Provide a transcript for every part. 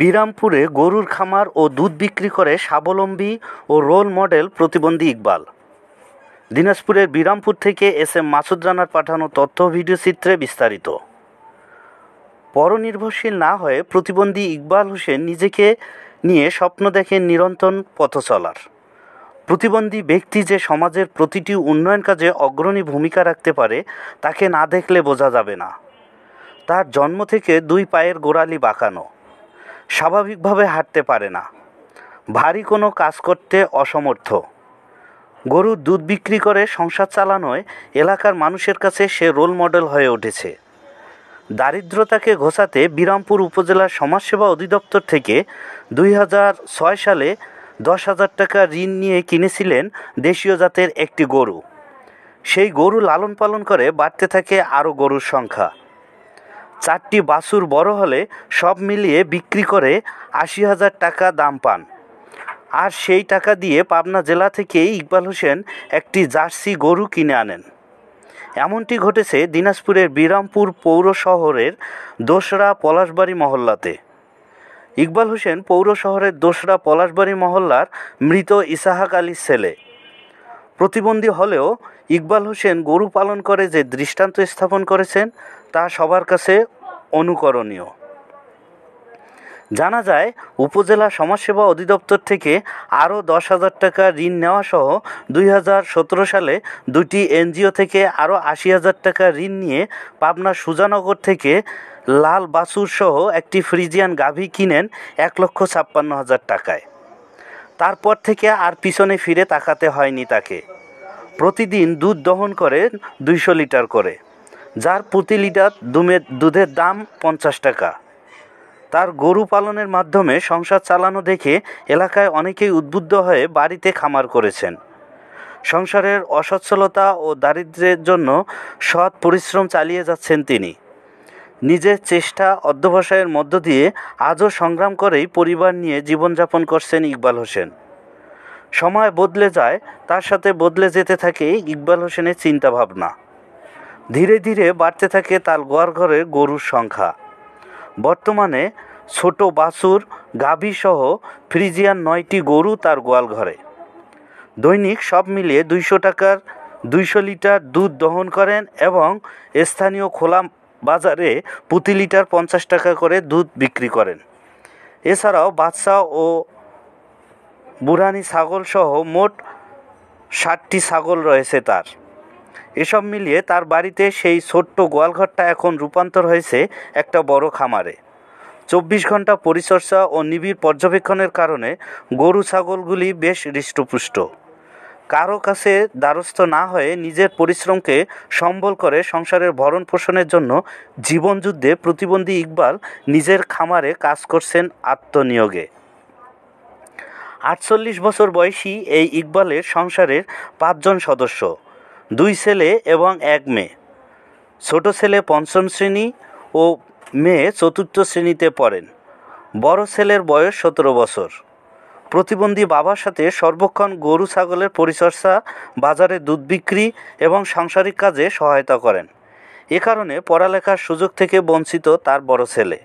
বিরামপুরে গরুর খামার ও দুধ বিক্রি করে স্বাবলম্বী ও রোল মডেল প্রতিবন্ধী ইকবাল দিনাজপুরের বিরামপুর থেকে এস এম মাসুদ রানার পাঠানো তথ্য ভিডিও চিত্রে বিস্তারিত পরনির্ভরশীল না হয়ে প্রতিবন্ধী ইকবাল হোসেন নিজেকে নিয়ে স্বপ্ন দেখেন নিরন্তর পথ চলার প্রতিবন্ধী ব্যক্তি যে সমাজের প্রতিটি উন্নয়ন কাজে অগ্রণী ভূমিকা রাখতে পারে তাকে না দেখলে বোঝা যাবে না তার জন্ম থেকে দুই পায়ের গোড়ালি বাঁকানো স্বাভাবিকভাবে হাঁটতে পারে না ভারী কোনো কাজ করতে অসমর্থ গরুর দুধ বিক্রি করে সংসার চালানোয় এলাকার মানুষের কাছে সে রোল মডেল হয়ে উঠেছে দারিদ্রতাকে ঘোষাতে বিরামপুর উপজেলার সমাজসেবা অধিদপ্তর থেকে দুই সালে দশ হাজার টাকা ঋণ নিয়ে কিনেছিলেন দেশীয় জাতের একটি গরু সেই গরু লালন পালন করে বাড়তে থাকে আরও গরুর সংখ্যা চারটি বাছুর বড় হলে সব মিলিয়ে বিক্রি করে আশি হাজার টাকা দাম পান আর সেই টাকা দিয়ে পাবনা জেলা থেকে ইকবাল হোসেন একটি জার্সি গরু কিনে আনেন এমনটি ঘটেছে দিনাজপুরের বিরামপুর পৌর শহরের দোসরা পলাশবাড়ি মহল্লাতে ইকবাল হোসেন পৌর শহরের দোসরা পলাশবাড়ি মহল্লার মৃত ইসাহাক আলীর ছেলে প্রতিবন্ধী হলেও ইকবাল হোসেন গরু পালন করে যে দৃষ্টান্ত স্থাপন করেছেন তা সবার কাছে অনুকরণীয় জানা যায় উপজেলা সমাজসেবা অধিদপ্তর থেকে আরও দশ হাজার টাকা ঋণ নেওয়া সহ দুই হাজার সতেরো সালে দুটি এনজিও থেকে আরও আশি হাজার টাকা ঋণ নিয়ে পাবনা সুজানগর থেকে লাল বাসুর সহ একটি ফ্রিজিয়ান গাভী কিনেন এক লক্ষ ছাপ্পান্ন হাজার টাকায় তারপর থেকে আর পিছনে ফিরে তাকাতে হয়নি তাকে প্রতিদিন দুধ দহন করে দুইশো লিটার করে যার প্রতি লিটার দুমের দুধের দাম পঞ্চাশ টাকা তার গরু পালনের মাধ্যমে সংসার চালানো দেখে এলাকায় অনেকেই উদ্বুদ্ধ হয়ে বাড়িতে খামার করেছেন সংসারের অসচ্ছলতা ও দারিদ্র্যের জন্য সৎ পরিশ্রম চালিয়ে যাচ্ছেন তিনি নিজের চেষ্টা অধ্যবসায়ের মধ্য দিয়ে আজও সংগ্রাম করেই পরিবার নিয়ে জীবনযাপন করছেন ইকবাল হোসেন সময় বদলে যায় তার সাথে বদলে যেতে থাকে ইকবাল হোসেনের চিন্তাভাবনা ধীরে ধীরে বাড়তে থাকে তার গোয়ার ঘরে গরুর সংখ্যা বর্তমানে ছোট বাছুর গাভীসহ ফ্রিজিয়ান নয়টি গরু তার গোয়াল ঘরে দৈনিক সব মিলিয়ে দুইশো টাকার দুইশো লিটার দুধ দহন করেন এবং স্থানীয় খোলা বাজারে প্রতি লিটার পঞ্চাশ টাকা করে দুধ বিক্রি করেন এছাড়াও বাচ্চা ও বুড়ানি ছাগলসহ মোট ষাটটি ছাগল রয়েছে তার এসব মিলিয়ে তার বাড়িতে সেই ছোট্ট গোয়ালঘরটা এখন রূপান্তর হয়েছে একটা বড় খামারে চব্বিশ ঘন্টা পরিচর্যা ও নিবিড় পর্যবেক্ষণের কারণে গরু ছাগলগুলি বেশ হৃষ্টপুষ্ট কারো কাছে দ্বারস্থ না হয়ে নিজের পরিশ্রমকে সম্বল করে সংসারের ভরণ পোষণের জন্য জীবনযুদ্ধে প্রতিবন্ধী ইকবাল নিজের খামারে কাজ করছেন আত্মনিয়োগে আটচল্লিশ বছর বয়সী এই ইকবালের সংসারের পাঁচজন সদস্য দুই ছেলে এবং এক মেয়ে ছোট ছেলে পঞ্চম শ্রেণী ও মেয়ে চতুর্থ শ্রেণীতে পড়েন বড় ছেলের বয়স সতেরো বছর প্রতিবন্ধী বাবার সাথে সর্বক্ষণ গরু ছাগলের পরিচর্যা বাজারে দুধ বিক্রি এবং সাংসারিক কাজে সহায়তা করেন এ কারণে পড়ালেখার সুযোগ থেকে বঞ্চিত তার বড় ছেলে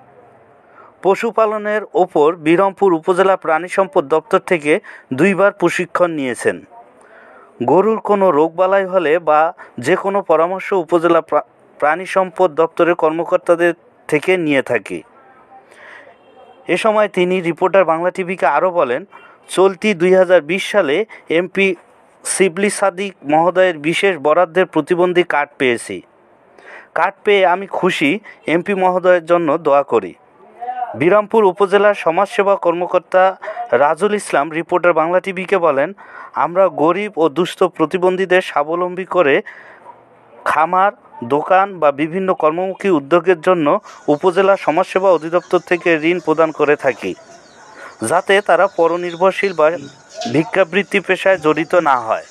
পশুপালনের ওপর বিরমপুর উপজেলা প্রাণী সম্পদ দপ্তর থেকে দুইবার প্রশিক্ষণ নিয়েছেন গরুর কোনো রোগবালাই হলে বা যে কোনো পরামর্শ উপজেলা প্রাণী সম্পদ দপ্তরের কর্মকর্তাদের থেকে নিয়ে থাকি এ সময় তিনি রিপোর্টার বাংলা টিভিকে আরও বলেন চলতি দুই সালে এমপি শিবলি সাদিক মহোদয়ের বিশেষ বরাদ্দের প্রতিবন্ধী কার্ড পেয়েছি কার্ড পেয়ে আমি খুশি এমপি মহোদয়ের জন্য দোয়া করি বিরামপুর উপজেলার সমাজসেবা কর্মকর্তা রাজুল ইসলাম রিপোর্টার বাংলা টিভিকে বলেন আমরা গরিব ও দুস্থ প্রতিবন্ধীদের স্বাবলম্বী করে খামার দোকান বা বিভিন্ন কর্মমুখী উদ্যোগের জন্য উপজেলা সমাজসেবা অধিদপ্তর থেকে ঋণ প্রদান করে থাকি যাতে তারা পরনির্ভরশীল বা ভিক্ষাবৃত্তি পেশায় জড়িত না হয়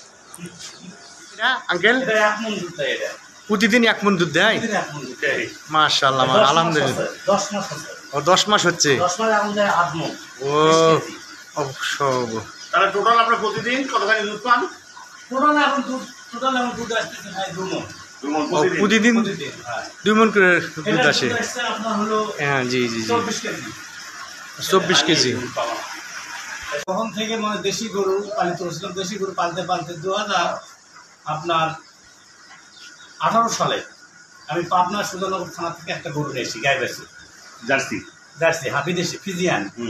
প্রতিদিন এক মন দুধ দেয় আল্লাহ আলহামদুলিল্লাহ ও দশ মাস হচ্ছে দশ মাস এখন যায় আট ও সব তাহলে টোটাল আপনার প্রতিদিন কতখানি দুধ পান টোটাল এখন দুধ টোটাল এখন দুধ আসতেছে ভাই দু মন প্রতিদিন হ্যাঁ। দুই মন করে দুধ আসে হ্যাঁ জি জি জি চব্বিশ কেজি তখন থেকে মানে দেশি গরু পালিত হচ্ছিলাম দেশি গরু পালতে পালতে দু হাজার আপনার আঠারো সালে আমি পাবনা সুজানগর থানা থেকে একটা গরু নিয়েছি গাই বেসে জার্সি জার্সি হাফি হ্যাঁ, ফিজিয়ান